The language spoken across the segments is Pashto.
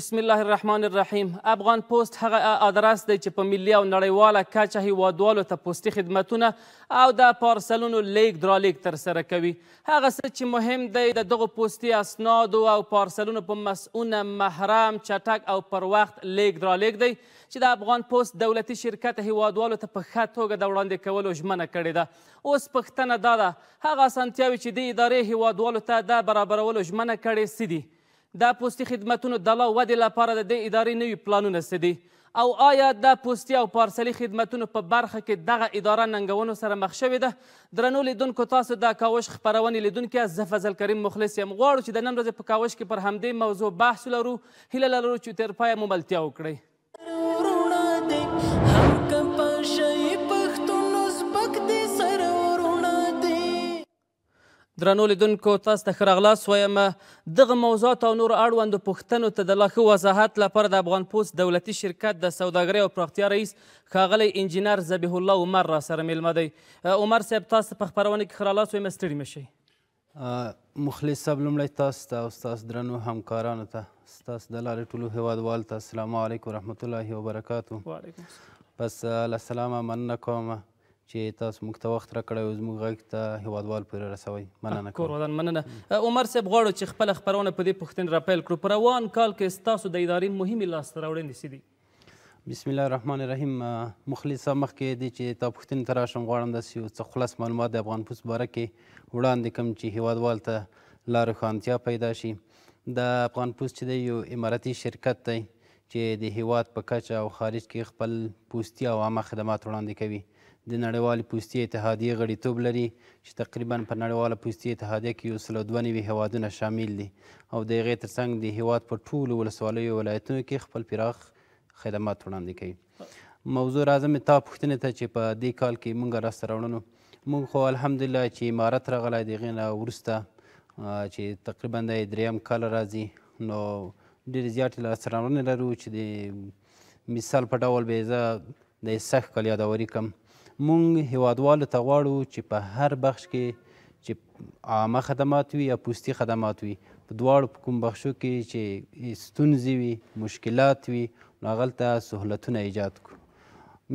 بسم الله الرحمن الرحیم افغان پوسټ هغه آدرس دی چې په ملي او نړیواله کچه هیوادوالو ته پوستي خدمتونه او د پارسلونو لیږد رالیږد ترسره کوي هغه څه چې مهم دی د دغو پوستي اسنادو او پارسلونو په مسؤونه محرم چټک او پر وخت لیږد رالیږد دی چې د افغان پوسټ دولتي شرکت هیوادوالو ته په ښه توګه د وړاندې کولو ژمنه کړې ده اوس پوښتنه دا ده هغه اسانتیاوې چې د ادارې هیوادوالو ته د برابرولو ژمنه کړې څه دي د پوستي خدمتونو د لا ودې لپاره د دې ادارې نوي پلانونه څه دي او آیا د پوستي او پارسلي خدمتونو په برخه کې دغه اداره ننګونو سره مخ شوې ده درنو لیدونکو تاسو د کاوش خپرونې لیدونکي از زه فضل کریم مخلص یم غواړو چې د نن ورځې په کاوش کې پر همدې موضوع بحث ولرو هیله لرو چې تر پایه مو ملتیا وکړئ درنو لیدونکو تاسو ته ښه راغلاست وایم دغه موضوعات او نور اړوندو پوښتنو ته د لا ښه وضاحت لپاره د افغان پوست دولتي شرکت د سوداګرۍ او پراختیا رئیس ښاغلی انجینر ذبیح الله عمر راسره میلمه دی عمر صاحب تاسو په خپرونه کې ښه راغلاست وایم ستړي مشئ مخلص صاحب لومړی تاسو ته او ستاسو درنو همکارانو ته ستاسو د لارې ټولو هیوادوالو ته السلام علیکم رحمت الله وبرکاتو وعلیکم بس له سلامه مننه کوم چې تاسو موږ ته وخت راکړی او زموږ غږ ته هیوادوال پورې رسوئ مننه کوم کورودان مننه عمر صاحب غواړو چې خپله خپرونه په دې پوښتنې راپیل کړو په روان کال کې ستاسو د ادارې مهمې لاسته راوړنې څه دي بسم الله الرحمن الرحیم مخلص مخکې دی چې تا پوښتنې ته راشم غواړم داسې یو څه خلاص معلومات د افغان پوست باره کې وړاندې کړم چې هیوادوال ته لا روښانتیا پیدا شي د افغان پوست چې دی یو اماراتي شرکت دی چې د هیواد په کچه او خارج کې خپل پوستي او عامه خدمات وړاندې کوي د نړیوالې پوستې اتحادیې غړیتوب لري چې تقریبا په نړیواله پوستې اتحادیه کې یو سل دوه نوي هیوادونه شامل دي او د هغې ترڅنګ د هیواد په ټولو ولسوالیو ولایتونو کې خپل پراخ خدمات وړاندې کوي موضوع راځم تا پوښتنې ته چې په دې کال کې موږ راسته راوړنو موږ خو الحمدلله چې عمارت راغلی د هغې نه وروسته چې تقریبا د دریم کال راځي نو ډېرې زیاتې لاسته راوړنې لرو چې د مثال په ډول به یې زه د سږ کال یادوري کړم مونږ هیوادوالو ته غواړو چې په هر بخش کې چې عامه خدمات وي یا پوستي خدمات وي په دواړو کوم بخشو کې چې ستونزې وي مشکلات وي نو هغلته سهولتونه ایجاد کړو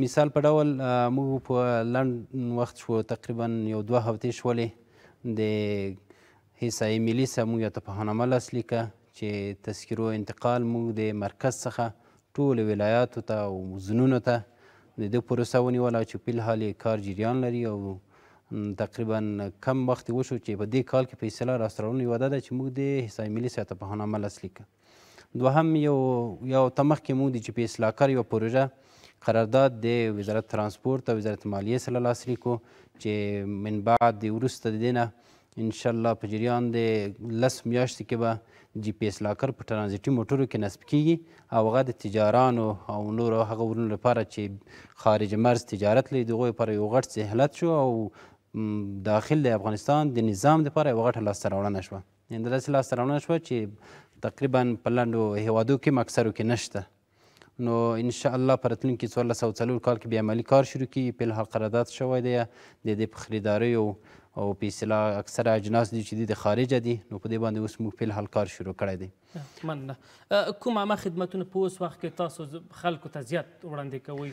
مثال په ډول موږ په لنډ وخت شو تقریبا یو دوه هفتې شولې د حصایي ملي سمو یا تفاهنامه لاسلیکه چې تذکیرو انتقال موږ د مرکز څخه ټولو ولایاتو ته او زونونو ته د دې پروسه ونیوله چې په الحال کار جریان لري او تقریبا کم وخت وشو چې په دې کال کې فیصله راسترونې وعده ده چې موږ د حساب ملي سیاستپوهانه عمل اصلي کړو دوهم یو یو تمخ کې موږ د چې په اصلاح کار یو پروژه قرارداد د وزارت ترانسپورت او وزارت مالیه سره لاسلیک کو چې من بعد د وروسته د دینه ان شاء الله په جریان د لس میاشتې کې به جی پی اس لاکر په ترانزیټي موټرو کې نصب کیږي او هغه د تجارانو او نورو هغه ورونو لپاره چې خارج مرز تجارت لري د هغوی لپاره یو غټ سهلت شو او داخل د افغانستان د نظام دپاره یوه غټه لاسته راوړنه شوه یعنې داسې لاسته راوړنه شوه چې تقریبا په لنډو هیوادو کې اکثرو کې نشته نو ان شاء الله پر راتلونکي څوارلس سوه څلور کال کې بیا عملي کار شروع کیږي په الحال قرارداد شوی دی د دې په خریداریو او په اصطلاح اکثره اجناس دي چې د خارجه دي نو په دې باندې اوس موږ فلحال کار شروع کړی دی مننه کوم عامه خدمتونه په اوس وخت کې تاسو خلکو ته زیات وړاندې کوئ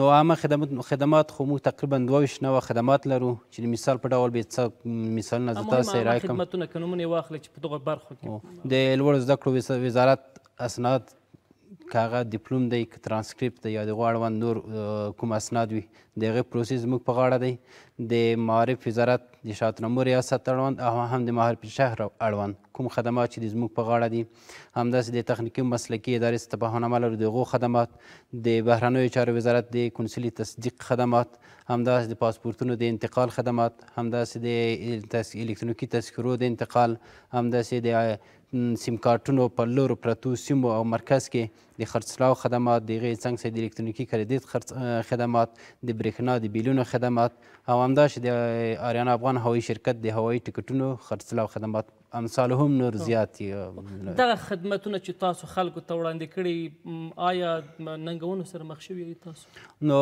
نو عامه خدمت خدمات خو موږ تقریبا دوه ویشت نوه خدمات لرو چې د مثال په ډول به څه مثالونه زه تاسو ته راکړم خدمتونه که نومونه یې واخلئ چې په دغه برخو کې د لوړو زده کړو وزارت اسناد که هغه ډیپلوم دی که ترانسکریپټ دی یا د غواړوند نور کوم اسناد وي د هغې پروسې زموږ په غاړه دی د معارف وزارت د شاتنمو ریاست اړوند او هم د مهارپیر شهر اړوند کوم خدمات چې زموږ په غاړه دي همداسې د تخنیکي مسلکي ادارې ستفاهنامه لرو د هغو خدمات د بهرنیو چارو وزارت د کنسولي تصدیق خدمات همداسې د پاسپورتونو د انتقال خدمات همداسې د الکترونیکي تذکرو د انتقال همداسې د سیم کارټونو په لورو پرتو سیمو او مرکز کې د خرڅلاو خدمات د هغې څنګ سه د الکترونیکي کریډیټ خرڅ خدمات د برېښنا د بیلونو خدمات او همداش د آریانا افغان هوایي شرکت د هوایي ټکټونو خرڅلاو خدمات امثال هم نور زیات دي دغه خدمتونه چې تاسو خلکو ته وړاندې کړي آیا ننګونو سره مخ شوي تاسو نو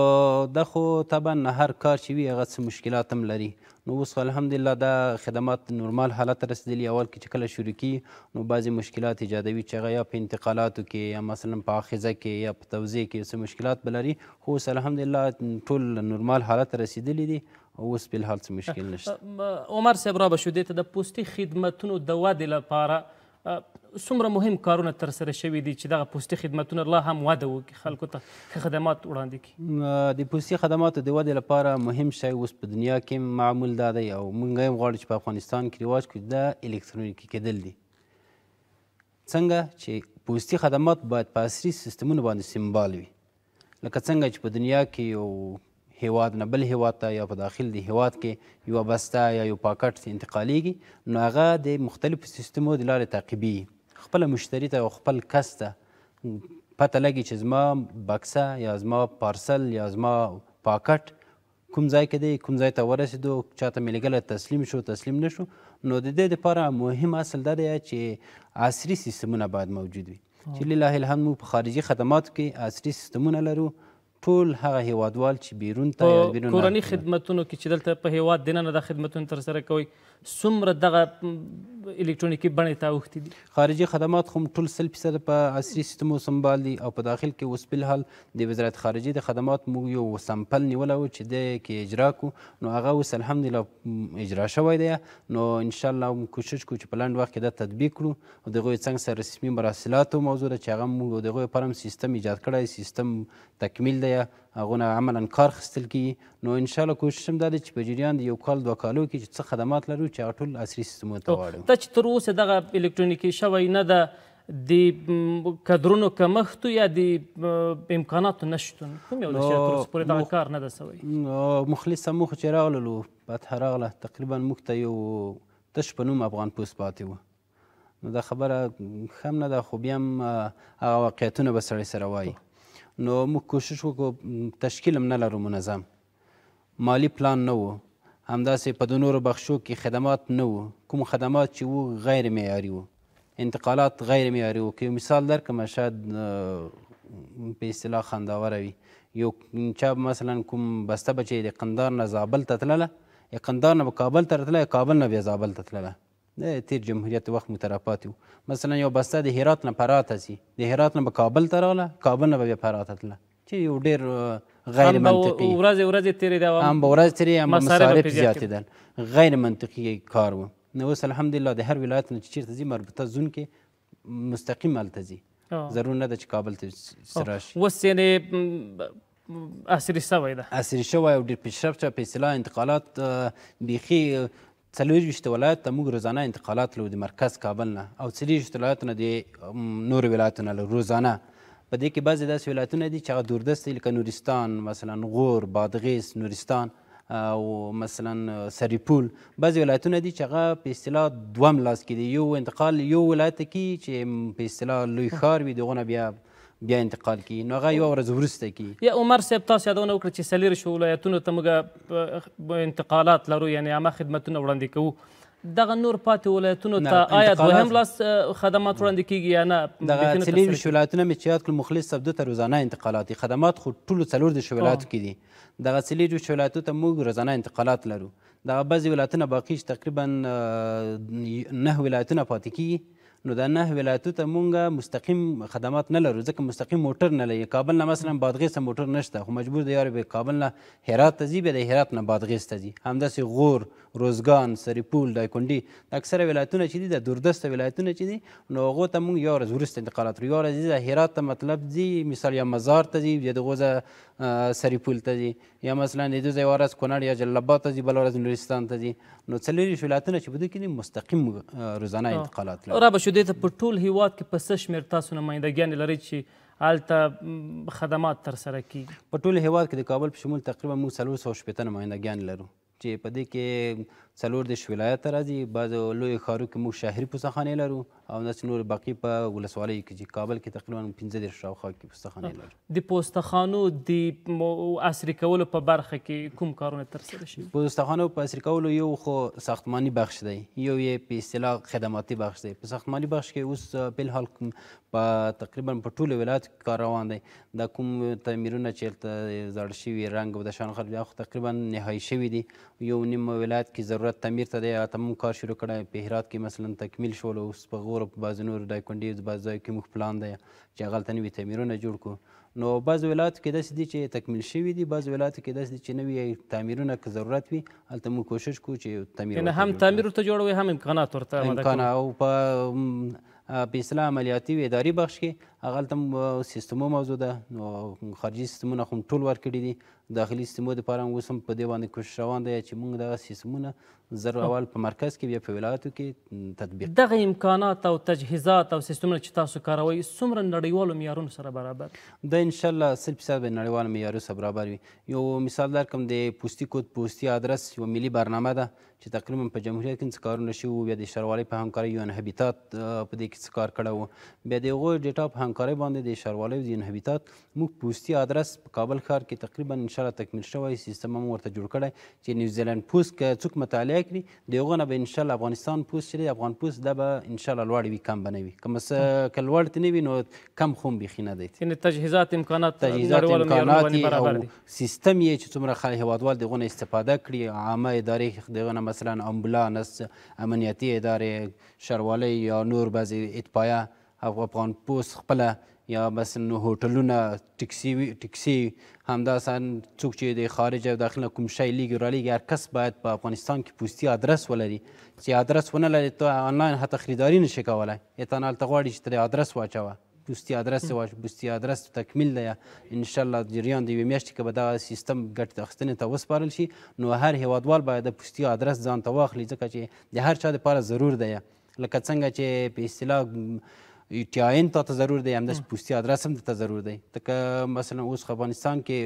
دا خو طبعا هر کار چې وي هغه څه مشکلات هم لري نو اوس الحمدلله دا خدمات نورمال حالت رسیدلی اول کې چې کله شروع کی نو بعضی مشکلات ایجادوي چې هغه یا په انتقالاتو کې یا مثلا په اخزه کې یا په توزیع کې څه مشکلات بلري خو اوس الحمدلله ټول نورمال حالت رسیدلی دي اوس په حال څه مشکل نشته عمر صاحب را بشو د پوستي خدماتونو د وادي لپاره څومره مهم کارونه تر سره شوي دي چې دغه پوستي خدمتونه لا هم وده وکړي خلکو ته ښه خدمات وړاندې کړي د پوستي خدماتو د ودې لپاره مهم شی اوس په دنیا کې معمول دا دی او موږ هم غواړو چې په افغانستان کې رواج کړو دا الکترونیکي کېدل دي څنګه چې پوستي خدمات باید په عصري سیستمونو باندې سمبال وي لکه څنګه چې په دنیا کې یو هیواد نه بل هیواد ته یا په داخل دی هیواد کې یو بسته یا یو پاکټ انتقالیږي نو هغه د مختلفو سیستمو د لارې تعقیبیږي خپل مشتری ته او خپل کس ته پته لګي چې زما بکسه یا زما پارسل یا زما پاکټ کوم ځای کې دی کوم ځای ته ورسېدو چاته مې لګله تسلیم شو تسلیم نه شو نو د دې دپاره مهم اصل دا دی چې عصري سیستمونه باید موجود وي چې لله الحمد موږ په خارجي خدماتو کې عصري سیستمونه لرو ټول هغه هیوادوال چې بیرون ته یا بیرون کورني خدمتونو کې چې دلته په هیواد دننه د خدمتونو تر سره کوي څومره دغه الکترونیکی بڼې ته اوښتي دي خارجي خدمات خو ټول سل فیصده په عصري سیستمو سنبال دي او په داخل کې اوس بلحال د وزارت خارجې د خدمات موږ یو سمپل نیولی و چې دی کې اجرا کو نو هغه اوس الحمدلله اجرا شوی دی نو انشاءالله موږ کوشش کوو چې په لنډ وخت کې دا تطبیق کړو او د هغوی څنګ سره رسمي مراسلاتو موضوع ده چې هغه موږ د هغوی لپاره سیستم ایجاد کړی سیستم تکمیل دی یې هغو نه عملا کار اخیستل کیږي نو انشاءالله کوشش هم دا دی چې په جریان د یو کال دوه کالو کې چې څه خدمات لرو چې هغه ټول عصري سیستمونو ته واړو دا چې تر اوسه دغه الکترونیکي شوی نه ده د کدرونو کمښت یا د امکاناتو نشتون کوم یو شی تر اوسه پورې دغه کار نه ده سوی مخلصه موخه چې راغللو پته راغله تقریبا موږ ته یو تش په نوم افغان پوست پاتې وو نو دا خبره هم نه ده خو بیا هم هغه واقعیتونه به سړی سره وایي نو موږ کوشش وکړو تشکیل هم نه لرو منظم مالی پلان نه و همداسې په د نورو بخشو کې خدمات نه و کوم خدمات چې و غیر معیاري و انتقالات غیر معیاري و که مثال درکړم شاید په اصطلاح خنداوره وي یو چا مثلا کوم بسته بچی د قندار نه زابل ته تلله یا قندار نه به کابل ته راتلله یا کابل نه بیا زابل ته تلله تیر جمهوریت وخت مترپاتی و مثلا یو بسته د هرات نه پراته ځي د هرات نه به کابل ته راغله کابل نه به بیا پراته تله چې یو ډېر غیر منطقي ورځې ورځې تېرېده هم به ورځ تېرې هم مصارف زیاتېدل غیر منطقي کار و نو اوس الحمدلله د هر ولایت نه چې چېرته ځي مربوطه زون کې مستقیم هلته ځي ضرور نه ده چې کابل ته راشي اوس یعنې عصري شوی ده عصري شوی او ډېر پیشرفته په اصطلاح انتقالات بیخي څلورویشت ولایت ته موږ روزانه انتقالات لرو د مرکز کابل نه او څلورویشت ولایتونه د نورو ولایتونو لرو روزانه په دې کې بعضې داسې ولایتونه دي چې هغه دوردست دي لکه نورستان مثلا غور بادغیس نورستان او مثلا سریپول بعضې ولایتونه دي چې هغه په اصطلاح دوم لاس کې دي یو انتقال یو ولایت کې چې په اصطلاح لوی ښار وي دغونه بیا بیا انتقال کی نو هغه یو ورځ ورسته کی یا عمر صاحب تاسو یادونه وکړه چې سلیری شو ولایتونو ته موږ انتقالات لرو یعنی عامه خدمتونه وړاندې کوو دغه نور پاتې ولایتونو ته آیا دوهم لاس خدمات وړاندې کیږي یا نه دغه سلیری شو ولایتونه مې چې یاد کړل مخلص سبدو ته روزانه انتقالاتي خدمات خو ټولو څلور د شولاتو کې دي دغه سلیری شو ولایتو ته موږ روزانه انتقالات لرو دغه بعضې ولایتونه باقي تقریبا نه ولایتونه پاتې کیږي نو دا نه ولایتو ته مونږه مستقیم خدمات نه لرو ځکه مستقیم موټر نه لري کابل نه مثلا بادغیس ته موټر نشته خو مجبور دی یار به کابل نه هرات ته ځي بیا د هرات نه بادغیس ته ځي همداسې غور روزګان سرپول دایکونډي د اکثره ولایتونه چې دي د دوردسته ولایتونه چې دي نو هغو ته مونږ یو ورځ وروسته انتقالات لرو یو ورځ د هرات ته مطلب ځي مثال یا مزار ته ځي یا د غوزه سرپول ته ځي یا مثلا د دوی یو ورځ کونړ یا جلال آباد ته ځي بل ورځ نورستان ته ځي نو څلوېښت ولایتونه چې بده کې مستقیم روزانه انتقالات لري چې دوی ته په ټول هیواد کې په څه شمېر تاسو نمایندګیانې لرئ چې هلته خدمات ترسره کیږي په ټول هیواد کې د کابل په شمول تقریبا موږ څلور سوه شپېته نمایندګیان لرو چې په دې کې څلور دېرش ولایته راځي بعضو لویو ښارو کې موږ شهري پوستخانې لرو او داسې نور باقي په ولسوالیو کې چې کابل کې تقریبا پنځه دېرش شاوخوا کې پوستخانې لرو د پوستخانو د عصري کولو په برخه کې کوم کارونه ترسره شوي پوستخانو په عصري کولو یو خو ساختماني بخش دی یو یې په اصطلاح خدماتي بخش دی په ساختماني بخش کې اوس بلحال په تقریبا په ټولو ولایاتو کې کار روان دی دا کوم تعمیرونه چې هلته زاړه شوي رنګ او د شان خلک تقریبا نهایي شوي دي یو نیم ولایت کې ضرورت صورت تعمیر ته دی تمام کار شروع کړی په هرات کې مثلا تکمیل شول اوس په غور په بعض نور دایکنډي بعض ځایو کې موږ پلان دی چې هغه هلته نوي تعمیرونه جوړ کړو نو بعض ولایاتو کې داسې دي چې تکمیل شوي دي بعض ولایاتو کې داسې دي چې نوي تعمیرونه که ضرورت وي هلته موږ کوشش کوو چې تعمیر یعنې هم تعمیر ورته جوړوي هم امکانات ورته امکان او په په اصلاح عملیاتي او اداري بخش کې هغه هلته سیستمو موضوع ده نو خارجي سیستمونه خو ټول ورکړي دي داخلي سیمو دپاره موږ اوس هم په دې باندې کوشش روان دی چې موږ دغه سیسمونه زر اول په مرکز کې بیا په ولایاتو کې تطبیق دغه امکانات او تجهیزات او سیستمونه چې تاسو کاروئ څومره نړیوالو معیارونو سره برابر دا انشاءالله سل فیصد به نړیوالو معیارو سره برابر وي یو مثال درکړم د پوستي کود پوستي آدرس یوه ملي برنامه ده چې تقریبا په جمهوریت کې څه کارونه شوي وو بیا د ښاروالۍ په همکارۍ یون هبیتات په دې کې څه کار کړی وو بیا د هغو ډیټا په همکارۍ باندې د ښاروالۍ د یون هبیتات موږ پوستي آدرس په کابل ښار کې تقریبا انشاء سره تکمیل شوی سیستم هم ورته جوړ کړی چې نیوزیلند پوست که څوک مطالعه کړي د هغو نه به انشاءالله افغانستان پوست چې دی افغان پوست دا به انشاءالله لوړ وي کم به نه وي که لوړ ته نه وي نو کم خو هم بیخي نه دی یعنې تجهیزات امکانات تجهیزات امکانات او سیستم یې چې څومره خلک هیوادوال د هغو نه استفاده کړي عامه ادارې د هغو نه مثلا امبولانس امنیتي ادارې شروالۍ یا نور بعضې اطفایه افغان پوست خپله یا بس نو هوټلونه ټکسي ټکسي همداسان څوک چې د خارج او داخله کوم شی لیږي را لیږي هر کس باید په افغانستان کې پوستي آدرس ولري چې آدرس ونه لري ته آنلاین حتی خریداري نشي کولی ایتان هلته غواړي چې ته آدرس واچوه پوستي آدرس واچ پوستي آدرس تکمیل دی ان شاء الله جریان دی میاشتې کې به دا سیستم ګټ اخستنې ته وسپارل شي نو هر هیوادوال باید د پوستي آدرس ځان ته واخلي ځکه چې د هر چا لپاره ضرور دی لکه څنګه چې په اصطلاح ټی آی ان ته ضرور دی همداسې پوستي ادرس هم ته ضرور دی ځکه مثلا اوس افغانستان کې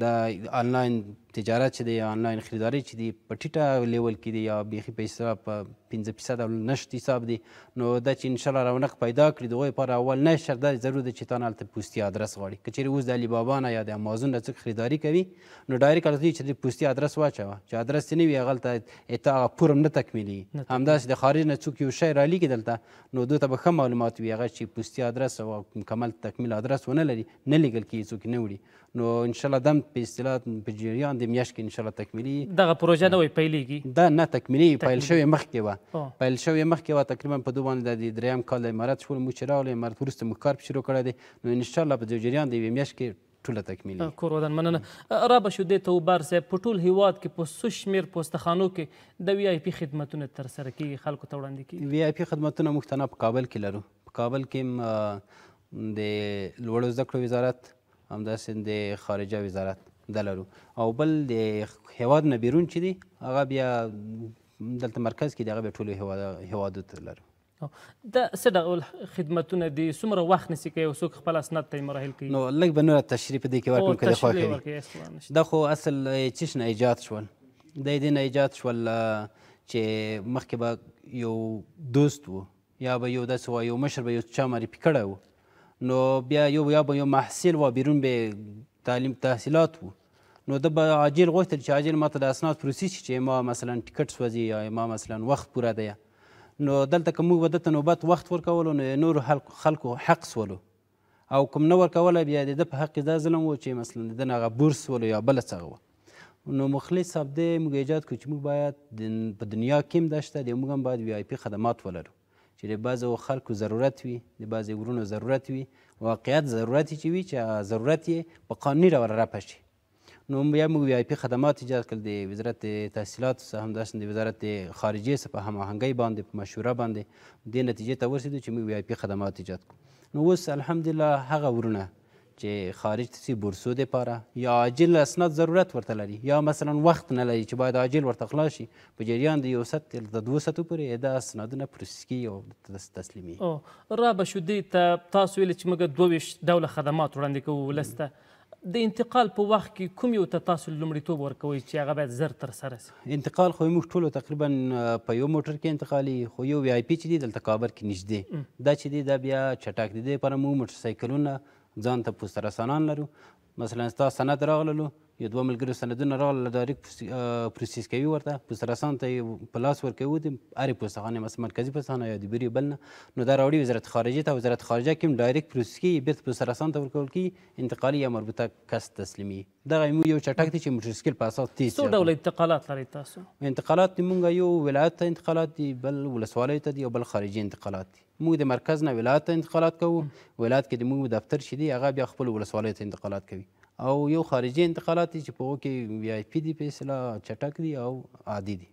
د آنلاین تجارت چې دی آنلاین خریداري چې دی په ټیټه لیول کې دی یا بیخي په حساب په 15 فیصد نشتی حساب دی نو دا چې ان شاء الله رونق پیدا کړي دغه پر اول نه شر دا ضرور دی چې تان هلته پوستي آدرس غواړي که چیرې اوس د علی بابا نه یا د امازون نه څوک خریداري کوي نو ډایرک هلته چې پوستي آدرس واچوه چې آدرس نه وي هلته اتا پورم نه تکمیلي همداسې د خارج نه څوک یو شی رالیږي دلته نو دوی ته به ښه معلومات وي هغه چې پوستي آدرس او مکمل تکمیل آدرس ونه لري نه لیږل کیږي څوک نه وړي نو ان شاء الله دم په اصطلاح په جریان د میاشت کې ان شاء الله تکمیلي دغه پروژه نه وي پیلېږي دا نه تکمیلي پیل شوې مخکې وه پیل شوې مخکې وه تقریبا په دوه باندې د دریم کال د امارت شول مو چې راغلی امارت وروسته مو کار شروع کړی دی نو ان شاء الله په جریان د یوې میاشت کې ټوله تکمیلي کور ودان مننه را به شو د توبر صاحب په ټول هیواد کې په سو شمیر پوستخانو کې د وی آی پی خدمتونه تر سره کیږي خلکو ته وړاندې کیږي وی آی پی خدمتونه مختنه په کابل کې لرو په کابل کې د لوړو زده کړو وزارت همداسې د خارجه وزارت دلرو او بل د هیواد نه بیرون چې دی هغه بیا دلته مرکز کې دی هغه بیا ټولو هیوادو ته لرو دا څه ډول خدمتونه دي څومره وخت نیسي کوي او څوک خپل اسناد ته مراحل کوي نو لږ به نور تشریح په دې کې ورکړم که د خوښ دا خو اصل چیش نه ایجاد شول د دې نه ایجاد شول چې مخکې به یو دوست وو یا به یو داسې وایو مشر به یو چا معرفي کړی وو نو بیا یو یا به یو محصل و بیرون به تعلیم تحصیلات و نو د به عاجل غوښتل چې عاجل ماته د اسناد پروسس شي چې ما مثلا ټیکټ سوځي یا ما مثلا وخت پوره دی نو دلته که موږ به دته نوبت وخت ورکولو نو نور خلکو حق سولو او کوم نه ورکوله بیا د ده په حق دا ظلم و چې مثلا د دنه هغه بورس ولو یا بله څه وه نو مخلص صاحب دی موږ ایجاد کړو چې موږ باید په دنیا کې هم دا شته دی موږ هم باید وی آی پي خدمات ولرو چې د بعضو خلکو ضرورت وي د بعضې ورونو ضرورت وي واقعیت ضرورت چې وي چې ضرورت یې په قانوني ډول رفع شي نو بیا موږ وی آی پی خدمات ایجاد کړل د وزارت تحصیلات سره همداسې د وزارت خارجه سره په هماهنګۍ باندې په مشوره باندې دې نتیجې ته ورسېدو چې موږ وی آی پی خدمات ایجاد کړو نو اوس الحمدلله هغه ورونه چې خارج سي بورسو د پاره یا عاجل اسناد ضرورت ورته لري یا مثلا وخت نه لري چې باید عاجل ورته خلاص شي په جریان د یو سط د دوه سطو پورې دا اسنادونه پروسس کیږي او تسلیمي او را بشو دی ته تاسو ویل چې موږ دوه ویشت ډوله خدمات وړاندې کوو ولسته د انتقال په وخت کې کوم یو ته تاسو لومړیتوب ورکوئ چې هغه باید زر ترسره سي انتقال خو موږ ټولو تقریبا په یو موټر کې انتقالي خو یو وی آی پی چې دی دلته کابر کې نږدې دا چې دی دا بیا چټک دی د لپاره موږ موټرسایکلونه ځان ته رسانان لرو مثلا ستا سند راغللو یو دوه ملګرو سندونه راغله ډایرکټ پروسس کوي ورته پوسرسان ته په لاس ورکوي د هرې پوستخانې مثلا مرکزي پوستخانه یا د بیرې بل نه نو دا راوړي وزارت خارجې ته وزارت خارجه کې هم ډایرکټ پروسس کوي بیرته پوسرسان ته ورکول کیږي انتقالي یا مربوطه کس تسلیمي دغه مو یو چټک دی چې موټرسایکل په اساس تیز څو ډول انتقالات لري تاسو انتقالات مونږ یو ولایت ته انتقالات دي بل ولسوالۍ ته دي او بل خارجي انتقالات دي موږ د مرکز نه ولایت ته انتقالات کوو ولایت کې د موږ دفتر شیدي هغه بیا خپل ولسوالۍ ته انتقالات کوي او یو خارجي انتقالات چې په کې وی آی پی دی په اصطلاح چټک دي او عادي دي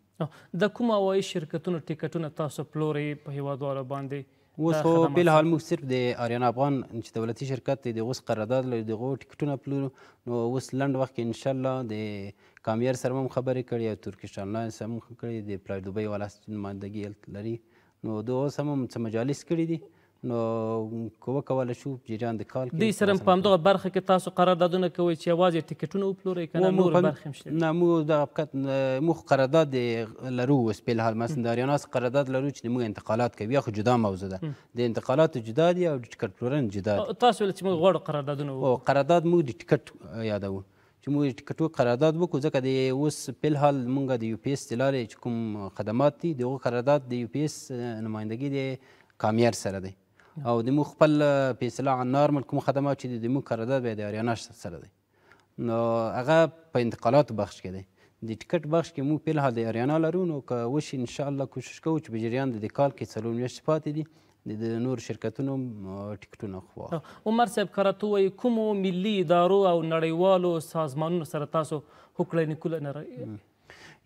د کوم هوایي شرکتونو ټیکټونه تاسو پلوري په هیوادوالو باندې اوس خو بل حال موږ صرف د آریان افغان چې دولتي شرکت دی دغه اوس قرارداد لري دغه ټیکټونه پلورو نو اوس لنډ وخت کې ان شاء الله د کامیار سره هم خبرې کړې او ترکیش آنلاین سره هم کړې د پلای دوبۍ والا نمایندګي لري نو دوه اوس هم څه مجالس کړي دي نو کوه کولای شو جریان د کال کې دوی سره په همدغه برخه کې تاسو قراردادونه کوئ چې یوازې ټیکټونه وپلورئ که نه نور برخې هم شته نه موږ دغه فقط موږ قرارداد لرو اوس په الحال مثلا د اریانا سره قرارداد لرو چې موږ انتقالات کوي خو جدا موضوع ده د انتقالاتو جدا دي او د ټیکټ پلورن جدا دي تاسو ولې چې موږ غواړو قراردادونه وکړو قرارداد موږ د ټیکټ یادوو چې موږ ټیکټو قرارداد وکړو ځکه د اوس په الحال مونږ د یو پی ایس د لارې چې کوم خدمات دي دغه قرارداد د یو پی ایس نمایندګي د کامیار سره دی او د مو خپل په اصطلاح نارمل کوم خدمات چې د مو قرارداد به د اریانا سره دی نو هغه په انتقالات بخش کې دی د ټیکټ بخش کې مو په حال د اریانا لرو نو که وش ان شاء الله کوشش کوو چې بجریان د کال کې څلور میاشتې پاتې دي د نور شرکتونو ټیکټونه خو عمر صاحب کراته وایي کومو ملي ادارو او نړیوالو سازمانونو سره تاسو هوکړنې کول نه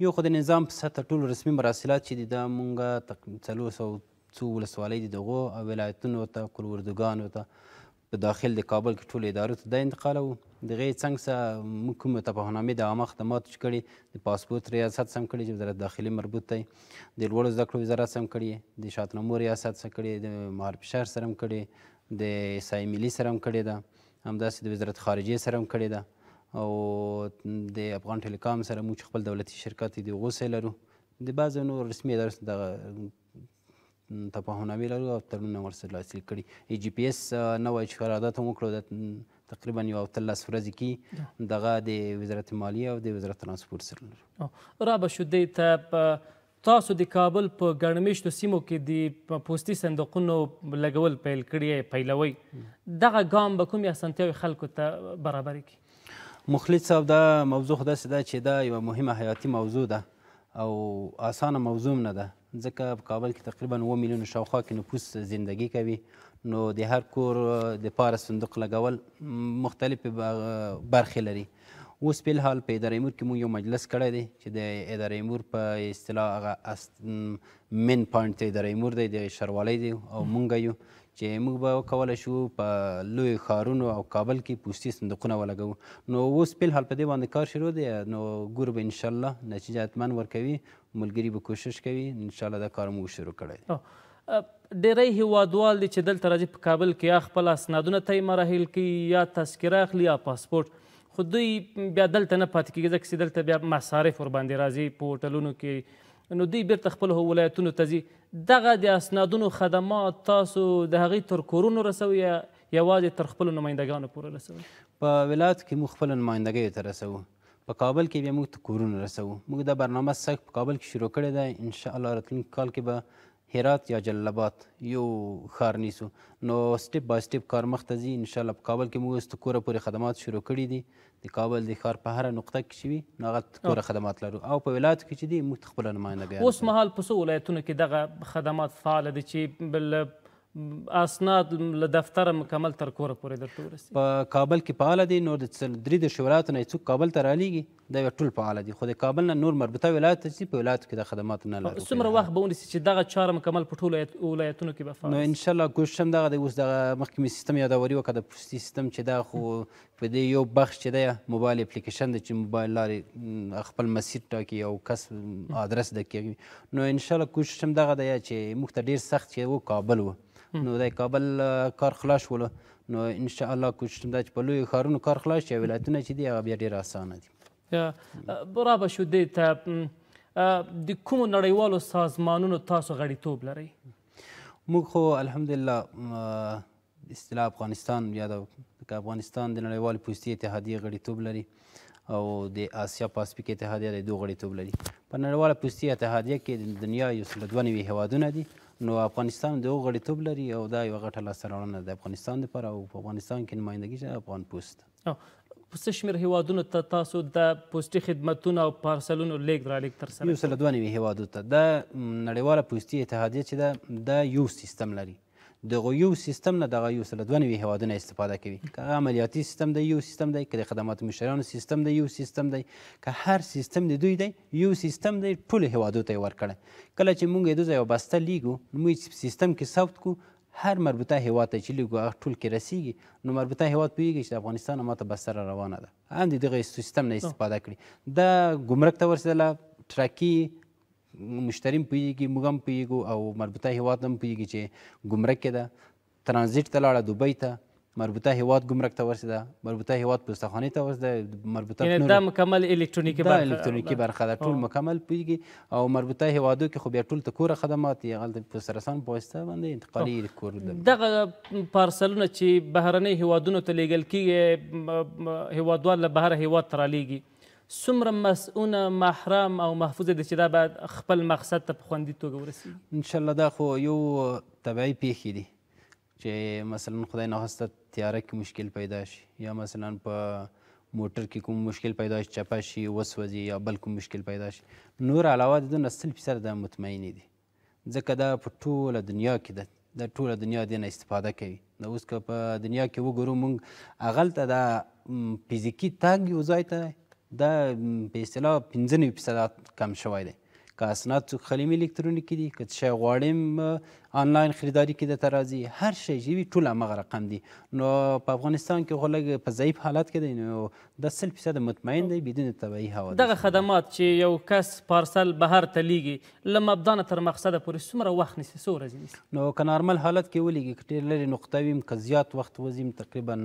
یو خو د نظام په سطح ټول رسمي مراسلات چې دي دا مونږه څلور سوه څو ولسوالۍ دي دغو ولایتونو ته کل اردوګانو ته په داخل د کابل کې ټولو ادارو ته دا انتقال و دغې څنګ څه موږ کومې تفاهنامې د عامه خدماتو چې کړي د پاسپورت ریاست سم کړي چې وزارت داخلي مربوط دی د لوړو زده کړو وزارت سم کړي د شاتنمو ریاست سره کړي د معارف شهر سره هم کړي د سای ملي سره هم کړې ده همداسې د وزارت خارجې سره هم کړې ده او د افغان ټیلیکام سره موږ خپل دولتي شرکت د غوسه لرو د بعضو نور رسمي ادارو تفاهمنامې لرو او تړونونه ورسره لاسلیک کړي جی پی ایس نوی چې قرارداد هم وکړو تقریبا یو اتلس ورځې کې دغه د وزارت مالیه او د وزارت ترانسپورت سره لرو را به شو دی ته په تاسو د کابل په ګڼمیشتو سیمو کې د پوستي صندوقونو لګول پیل کړي پیلوي دغه ګام به کومې اسانتیاوې خلکو ته برابرې کړي مخلص صاحب دا موضوع خو داسې ده چې دا یوه مهمه حیاتي موضوع ده او اسانه موضوع نه ده ځکه په کابل کې تقریبا و میلیون شاوخوا کې نفوس زندگی کوي نو د هر کور د پاره صندوق لګول مختلفې برخې لري اوس په حال په ادارې امور کې مو یو مجلس کړی دی چې د ادارې امور په اصطلاح هغه مین پوینټ د ادارې امور دی د ښاروالۍ دی او مونږ یو چې موږ به وکولی شو په لوی ښارونو او کابل کې پوستي صندوقونه ولګوو نو اوس فلحال په دې باندې کار شروع دی نو ګور به انشاءالله نتیجه حتما ورکوي ملګري به کوشش کوي انشاءالله دا کار موږ شروع کړی دی ډیری هیوادوال دي چې دلته راځي په کابل کې یا خپل اسنادونه طی مراحل کې یا تذکره اخلي یا پاسپورټ خو دوی بیا دلته نه پاتې کېږي ځکه چې دلته بیا مصارف ورباندې راځي په هوټلونو کې نو دوی بیرته خپل ولایتونو ته ځي دغه د اسنادونو خدمات تاسو د هغې تر کورونو رسوئ یا یوازې تر خپلو نمایندګانو پورې رسوئ په ولایت کې موږ خپلو نمایندګیو ته رسوو په کابل کې بیا موږ ته کورونه رسوو موږ دا برنامه سږ په کابل کې شروع کړې ده انشاءالله راتلونکي کال کې به هرات یا جلبات یو ښار نیسو نو سټپ بای سټپ کار مخته ځي انشاءالله په کابل کې موږ اوس کوره پورې خدمات شروع کړي دي د کابل د ښار په هره نقطه کې چې وي نو هغه کوره خدمات لرو او په ولایاتو کې چې دي موږ خپله نماینده بیان اوس مهال په څو ولایتونو کې دغه خدمات فعاله دي چې اسناد له دفتره مکمل تر کوره پورې درته ورسي په کابل کې فعاله دي نور د درې د شوراتو نه څوک کابل ته رالیږي دا ټول فعاله دي خو د کابل نه نور مربوطه ولایت ته چې په ولایت کې د خدمات نه لري څومره وخت به ونیسي چې دغه چاره مکمل په ټولو ولایتونو کې به فعال نو ان شاء الله کوشم دغه د اوس د مخکې سیستم یادوري وکړه د پوسټي سیستم چې دا خو په دې یو بخش چې دی موبایل اپلیکیشن د چې موبایل لارې خپل مسیر ټاکي او کس آدرس د کې نو ان شاء الله کوشش هم دغه دی چې موږ ته ډیر سخت چې و کابل و نو د کابل کار خلاص ول نو ان شاء الله کوشش دا چې په لوی خارونو کار خلاص شي ولایتونه چې دی هغه بیا ډیر اسانه دي برا به شو دې ته د کوم نړیوالو سازمانونو تاسو غړیتوب لرئ موږ خو الحمدلله اصطلاح افغانستان یا د افغانستان د نړیوال پوستي اتحادیې غړیتوب لري او د آسیا پاسفیک اتحادیه د دوه غړیتوب لري په نړیواله پوستي اتحادیه کې د دنیا یو سل دوه نوي هیوادونه دي نو افغانستان د غړیتوب لري او دا یو غټه لاسته راوړنه د افغانستان لپاره او په افغانستان کې نمایندګي چې افغان پوست پسته شمیر هیوادونو ته تاسو د پوستي خدمتونو او پارسلونو لیږد رالېږد ترسره یو سل دوه نوي هیوادو ته د نړیواله پوستي اتحادیه چې ده دا یو سیستم لري دغه یو سیستم نه دغه یو سل دوه نوي هیوادونه استفاده کوي که عملیاتي سیستم دی یو سیستم دی که د خدمات مشتریانو سیستم دی یو سیستم دی که هر سیستم د دوی دی یو سیستم دی ټولو هیوادو ته یې ورکړی کله چې موږ یې دوی یو بسته لیږو نو موږ سیستم کې ثبت کو هر مربوطه هیواد ته چې لیږو هغه ټول کې رسیږي نو مربوطه هیواد پوهیږي چې د افغانستان ماته بسته را روانه ده هم د دغه سیستم نه استفاده کړي دا ګمرک ته ورسېدله ټراکي مشتری هم پوهېږي موږ هم پوهېږو او مربوطه هیواد هم پوهېږي چې ګمرک کې ده ترانزیټ ته لاړه دوبۍ ته مربوطه هیواد ګمرک ته ورسېده مربوطه هیواد پوستخانې ته ورسېده مربوطه یعنې دا مکمل الکترونیکي برخه الکترونیکي برخه ده ټول مکمل پوهېږي او مربوطه هیوادو کې خو بیا ټول ته کوره خدمات یې هلته په سرسان په واسطه باندې انتقالي کور دغه پارسلونه چې بهرنۍ هیوادونو ته لیږل کیږي هیوادوال له بهره هیواد ته رالیږي څومره مسؤونه محرم او محفوظ دي چې دا باید خپل مقصد ته په خوندي توګه ورسیږي انشاءالله دا خو یو طبیعي پیښې دي چې مثلا خدای ناخواسته تیاره کې مشکل پیدا شي یا مثلا په موټر کې کوم مشکل پیدا شي چپه شي وسوځي یا بل کوم مشکل پیدا شي نور علاوه د دونه سل فیصده دا مطمئنې دي ځکه دا په ټوله دنیا کې ده د ټوله دنیا دې نه استفاده کوي د اوس که په دنیا کې وګورو موږ هغلته دا فزیکي تګ یو ځای ته دا په اصطلاح پنځه نوي فیصده کم شوی دی که اسناد څوک خلیمي الکترونیکي دي که څه شی غواړم آنلاین خریداري کې درته راځي هر شی چې وي ټول همغه رقم دي نو په افغانستان کې خو لږ په ضعیف حالت کې دی نو دا سل فیصده مطمئن دی بدون طبیعي حوادث دغه خدمات چې یو کس پارسل بهر ته لیږي له مبدانه تر مقصده پورې څومره وخت نیسي څو ورځې نیسي نو که نارمل حالت کې ولیږي که ډېر لرې نقطه وي که زیات وخت وزیم تقریبا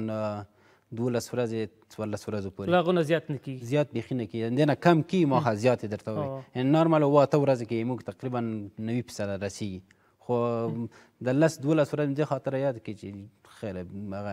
دولس ورځې څوارلس ورځو پورې لا غونه زیات نه کیږي زیات بیخي نه کیږي دې نه کم کیږي ما ښه زیات درته وایي یعنې نارمل واته ورځې کې موږ تقریبا نوي فیصده رسیږي خو د لس دولس ورځې دې خاطر یاد کړي چې خیر هغه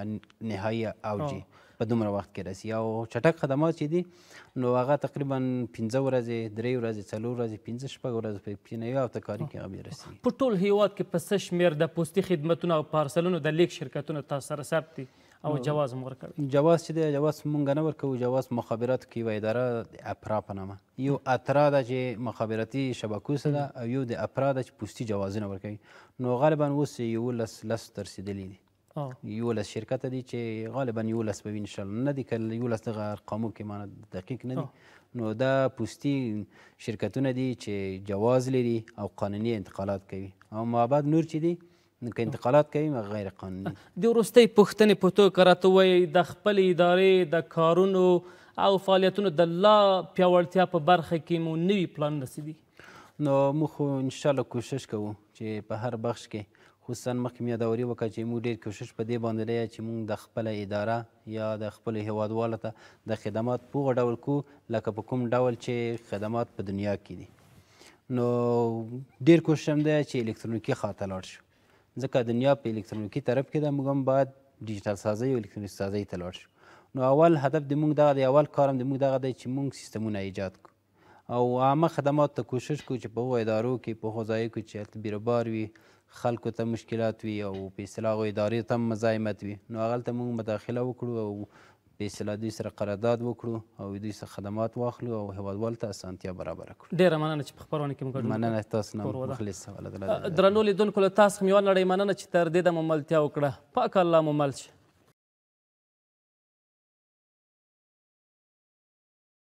نهایي اوجي په دومره وخت کې رسي او چټک خدمات چې دي نو هغه تقریبا پنځه ورځې درې ورځې څلور ورځې پنځه شپږ ورځې په پینوي او تکاري کې هغه رسي په ټول هیواد کې په څه شمېر د پوستي خدمتونو او پارسلونو د لیک شرکتونو تاسو سره ثبت دي او جواز هم ورکړی جواز چې دی جواز مونږ نه ورکوو جواز مخابرات کې یوه اداره اپرا په نامه یو اترا ده چې مخابراتي شبکو سره ده او یو د اپرا ده چې پوستي جوازونه ورکوي نو غالبا اوس یولس لس ترسېدلي دي یولس شرکت دي چې غالبا یولس به ان شاء الله نه دي کله یولس دغه ارقامو کې معنی دقیق نه دي نو دا پوستي شرکتونه دي چې جواز لري او قانوني انتقالات کوي او ما بعد نور چې دي که انتقالات کوي هغه غیر قانوني د وروستۍ پوښتنې په توګه راته ووایئ د خپلې ادارې د کارونو او فعالیتونو د لا پیاوړتیا په برخه کې مو نوي پلان رسیدي نو موږ خو انشاءالله کوشش کوو چې په هر بخش کې خصوصا مخکې مې یادوري وکړه چې موږ ډېر کوشش په دې باندې دی چې موږ د خپله اداره یا د خپلو هیوادوالو ته د خدمات په هغه ډول کو لکه په کوم ډول چې خدمات په دنیا کې دي نو ډېر کوشش هم دی چې الکترونیکي خواته لاړ شو ځکه دنیا په الکترونیکي طرف کې ده موږ هم باید ډیجیټل سازۍ او الکترونیکي سازۍ ته لاړ شو نو اول هدف د موږ دغه دی اول کار هم د موږ دغه دی چې موږ سیستمونه ایجاد کړو او عامه خدمات ته کوشش کو چې په هغو ادارو کې په هغو ځایو کې چې هلته بیروبار وي خلکو ته مشکلات وي او په اصطلاح هغو ادارې ته مزاحمت وي نو هغه هلته موږ مداخله وکړو او د اصطلاح دوی سره قرارداد وکړو او دوی سره خدمات واخلو او هیوادوالو ته اسانتیا برابر کړو ډیره مننه چې په خپرونه کې مو ګډون مننه تاسو نه مخلص سوال درنو لیدونکو له تاسو هم یو نړۍ مننه چې تر دې د مملتیا وکړه پاک الله مو مل شي